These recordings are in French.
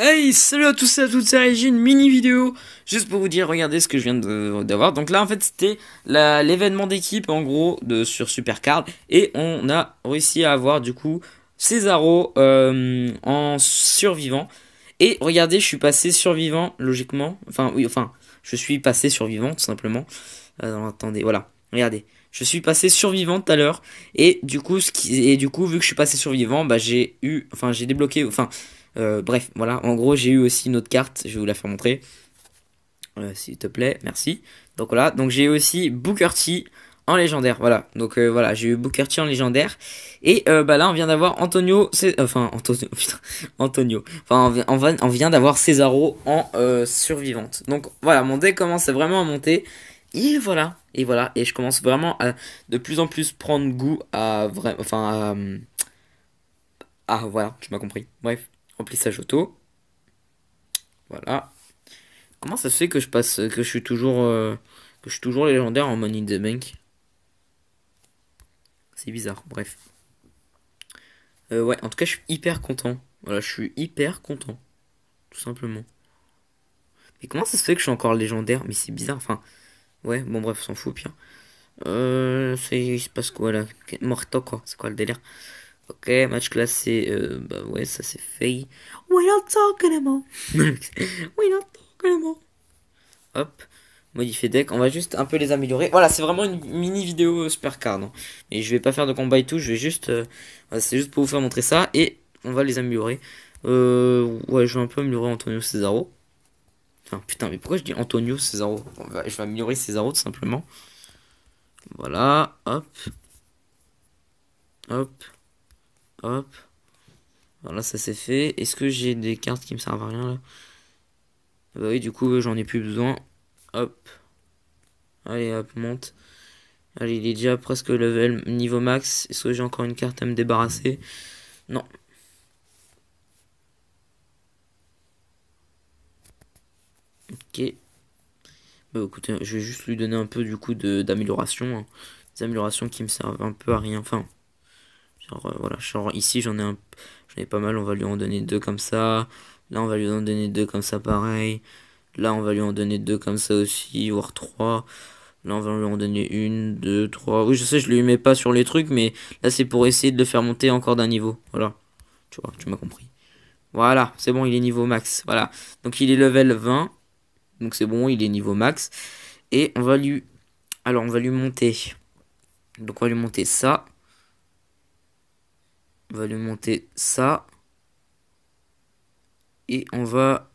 Hey, salut à tous et à toutes, c'est j'ai une mini vidéo juste pour vous dire, regardez ce que je viens d'avoir. Donc là, en fait, c'était l'événement d'équipe en gros de, sur Supercard et on a réussi à avoir du coup Cesaro euh, en survivant. Et regardez, je suis passé survivant logiquement, enfin, oui, enfin, je suis passé survivant tout simplement. attendez, voilà, regardez. Je suis passé survivant tout à l'heure et du coup et du coup vu que je suis passé survivant bah j'ai eu enfin j'ai débloqué enfin euh, bref, voilà. En gros, j'ai eu aussi une autre carte. Je vais vous la faire montrer. Euh, s'il te plaît, merci. Donc voilà. Donc j'ai eu aussi Booker T en légendaire. Voilà. Donc euh, voilà, j'ai eu Booker T en légendaire. Et bah là, on vient d'avoir Antonio. enfin, Antonio. Antonio. Enfin, on, vient, d'avoir Cesaro en survivante. Donc voilà, mon deck commence vraiment à monter. Et voilà. Et voilà. Et je commence vraiment à de plus en plus prendre goût à. Enfin, à... Ah, voilà, tu m'as compris. Bref remplissage auto. Voilà. Comment ça se fait que je passe, que je suis toujours, euh, que je suis toujours légendaire en Money de Bank C'est bizarre. Bref. Euh, ouais, en tout cas, je suis hyper content. Voilà, je suis hyper content, tout simplement. Mais comment ça se fait que je suis encore légendaire Mais c'est bizarre. Enfin, ouais, bon bref, s'en fout, pire. Euh, c'est il se passe quoi là Morto quoi C'est quoi le délire Ok, match classé, euh, bah ouais, ça c'est fait. We not talking anymore. We not talking anymore. Hop, modifier deck, on va juste un peu les améliorer. Voilà, c'est vraiment une mini vidéo euh, super card. Hein. Et je vais pas faire de combat et tout, je vais juste. Euh, c'est juste pour vous faire montrer ça et on va les améliorer. Euh, ouais, je vais un peu améliorer Antonio Cesaro. Enfin, putain, mais pourquoi je dis Antonio Cesaro Je vais améliorer Cesaro tout simplement. Voilà, hop. Hop. Hop. Voilà, ça c'est fait. Est-ce que j'ai des cartes qui me servent à rien là Bah oui, du coup, j'en ai plus besoin. Hop. Allez, hop, monte. Allez, il est déjà presque level niveau max. Est-ce que j'ai encore une carte à me débarrasser Non. Ok. Bah écoutez, je vais juste lui donner un peu du coup d'amélioration. Hein. Des améliorations qui me servent un peu à rien. Enfin, euh, voilà, genre ici j'en ai, un... ai pas mal, on va lui en donner deux comme ça. Là on va lui en donner deux comme ça pareil. Là on va lui en donner deux comme ça aussi, voire trois. Là on va lui en donner une, deux, trois. Oui je sais je lui mets pas sur les trucs mais là c'est pour essayer de le faire monter encore d'un niveau. Voilà. Tu vois, tu m'as compris. Voilà, c'est bon, il est niveau max. Voilà. Donc il est level 20. Donc c'est bon, il est niveau max. Et on va lui... Alors on va lui monter. Donc on va lui monter ça on va lui monter ça. Et on va...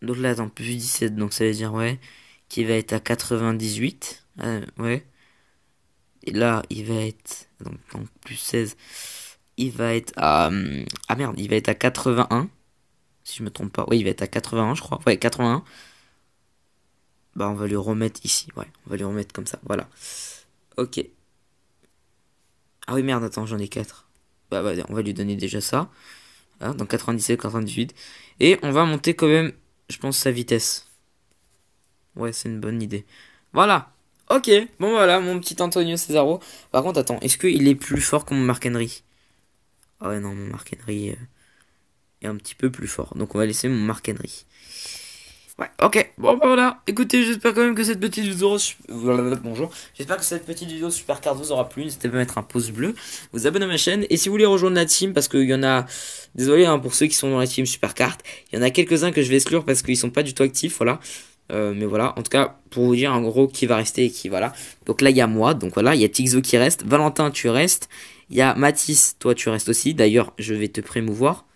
Donc là, en plus 17, donc ça veut dire, ouais, qu'il va être à 98. Euh, ouais. Et là, il va être... Donc, en plus 16. Il va être à... Hum, ah merde, il va être à 81. Si je me trompe pas. Oui, il va être à 81, je crois. Ouais, 81. Bah, on va lui remettre ici. Ouais, on va lui remettre comme ça. Voilà. Ok. Ah oui, merde, attends, j'en ai 4. Bah, on va lui donner déjà ça. Hein, dans donc 97, 98. Et on va monter quand même, je pense, sa vitesse. Ouais, c'est une bonne idée. Voilà. Ok, bon voilà, mon petit Antonio Cesaro. Par contre, attends, est-ce qu'il est plus fort que mon Mark Ah ouais, non, mon Mark euh, est un petit peu plus fort. Donc on va laisser mon Mark Ouais, ok. Bon, bah voilà. Écoutez, j'espère quand même que cette petite vidéo. Bonjour. J'espère que cette petite vidéo vous aura plu. N'hésitez pas à mettre un pouce bleu, vous abonnez à ma chaîne. Et si vous voulez rejoindre la team, parce qu'il y en a. Désolé hein, pour ceux qui sont dans la team Super Il y en a quelques-uns que je vais exclure parce qu'ils sont pas du tout actifs. Voilà. Euh, mais voilà, en tout cas, pour vous dire en gros qui va rester et qui, voilà. Donc là, il y a moi, donc voilà, il y a Tixo qui reste, Valentin, tu restes, il y a Mathis, toi, tu restes aussi. D'ailleurs, je vais te prémouvoir.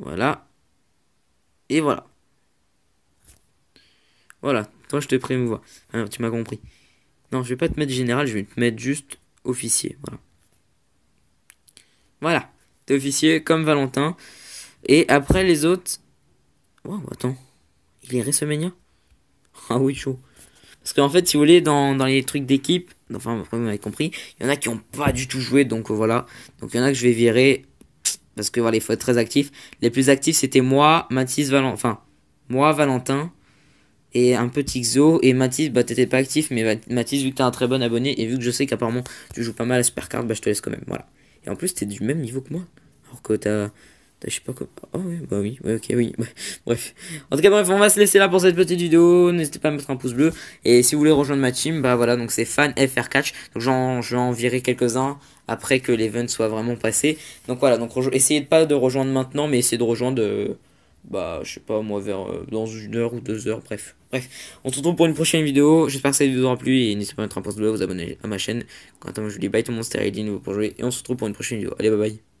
Voilà, et voilà. Voilà, toi je te prémouvois. Alors hein, tu m'as compris. Non, je vais pas te mettre général, je vais te mettre juste officier. Voilà. Voilà. T'es officier comme Valentin. Et après les autres. Oh, attends. Il est récemment? Ah oui, chaud. Parce qu'en fait, si vous voulez, dans, dans les trucs d'équipe, enfin, vous m'avez compris, il y en a qui ont pas du tout joué, donc voilà. Donc il y en a que je vais virer parce que voilà, il faut être très actif. Les plus actifs, c'était moi, Mathis, Valentin, enfin, moi, Valentin, et un petit Xo. Et Mathis, bah, t'étais pas actif, mais Mathis, vu que t'es un très bon abonné, et vu que je sais qu'apparemment, tu joues pas mal à Supercard, bah, je te laisse quand même, voilà. Et en plus, t'es du même niveau que moi, alors que t'as je sais pas comment. Oh ah oui, bah oui, ok, oui. bref. En tout cas, bref, on va se laisser là pour cette petite vidéo. N'hésitez pas à mettre un pouce bleu. Et si vous voulez rejoindre ma team, bah voilà, donc c'est fan FR catch. Donc j'en, je quelques-uns après que l'event soit vraiment passé. Donc voilà, donc essayez de pas de rejoindre maintenant, mais essayez de rejoindre, euh, bah je sais pas, moi vers euh, dans une heure ou deux heures, bref. Bref, on se retrouve pour une prochaine vidéo. J'espère que cette vidéo vous aura plu et n'hésitez pas à mettre un pouce bleu, vous abonner à ma chaîne. Quant à moi, je vous dis bye tout le monde, c'était nouveau pour jouer et on se retrouve pour une prochaine vidéo. Allez, bye bye.